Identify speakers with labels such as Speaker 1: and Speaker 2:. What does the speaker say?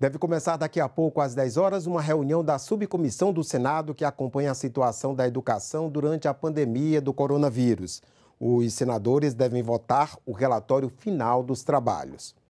Speaker 1: Deve começar daqui a pouco, às 10 horas, uma reunião da subcomissão do Senado que acompanha a situação da educação durante a pandemia do coronavírus. Os senadores devem votar o relatório final dos trabalhos.